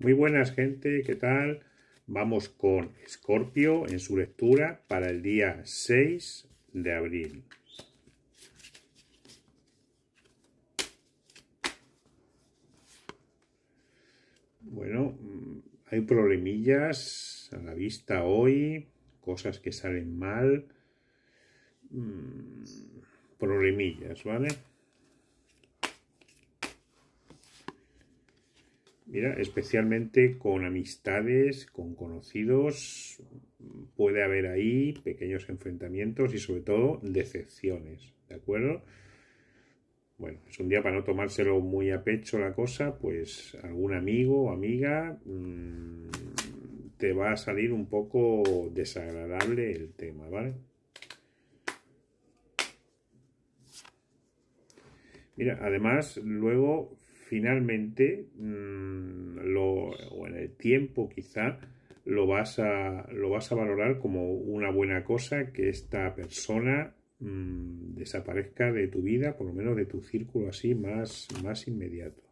Muy buenas gente, ¿qué tal? Vamos con Escorpio en su lectura para el día 6 de abril. Bueno, mm, hay problemillas a la vista hoy, cosas que salen mal, mm, problemillas, ¿vale? mira, especialmente con amistades, con conocidos, puede haber ahí pequeños enfrentamientos y sobre todo decepciones, ¿de acuerdo? Bueno, es un día para no tomárselo muy a pecho la cosa, pues algún amigo o amiga mm, te va a salir un poco desagradable el tema, ¿vale? Mira, además, luego finalmente mm, o en el tiempo quizá lo vas, a, lo vas a valorar como una buena cosa que esta persona mm, desaparezca de tu vida, por lo menos de tu círculo así más, más inmediato.